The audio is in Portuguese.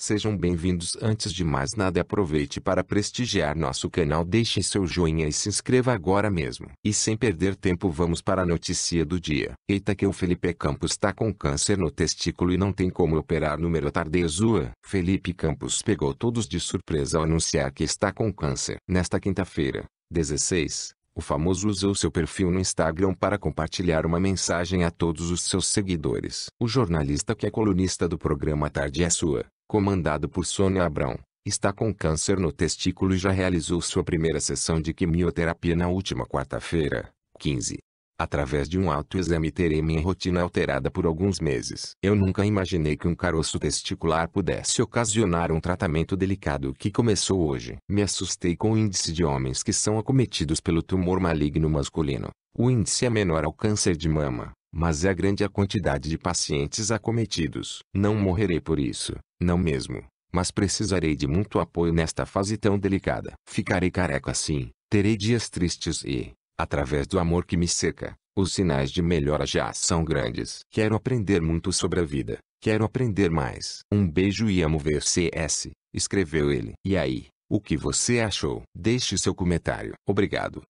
Sejam bem-vindos. Antes de mais nada, aproveite para prestigiar nosso canal, deixe seu joinha e se inscreva agora mesmo. E sem perder tempo, vamos para a notícia do dia. Eita que o Felipe Campos está com câncer no testículo e não tem como operar número tardezua. Felipe Campos pegou todos de surpresa ao anunciar que está com câncer. Nesta quinta-feira, 16, o famoso usou seu perfil no Instagram para compartilhar uma mensagem a todos os seus seguidores. O jornalista que é colunista do programa Tarde é Sua, comandado por Sônia Abrão, está com câncer no testículo e já realizou sua primeira sessão de quimioterapia na última quarta-feira, 15. Através de um autoexame terei minha rotina alterada por alguns meses. Eu nunca imaginei que um caroço testicular pudesse ocasionar um tratamento delicado que começou hoje. Me assustei com o índice de homens que são acometidos pelo tumor maligno masculino. O índice é menor ao câncer de mama, mas é grande a quantidade de pacientes acometidos. Não morrerei por isso, não mesmo. Mas precisarei de muito apoio nesta fase tão delicada. Ficarei careca assim, terei dias tristes e, Através do amor que me cerca, os sinais de melhora já são grandes. Quero aprender muito sobre a vida. Quero aprender mais. Um beijo e amo CS, escreveu ele. E aí, o que você achou? Deixe seu comentário. Obrigado.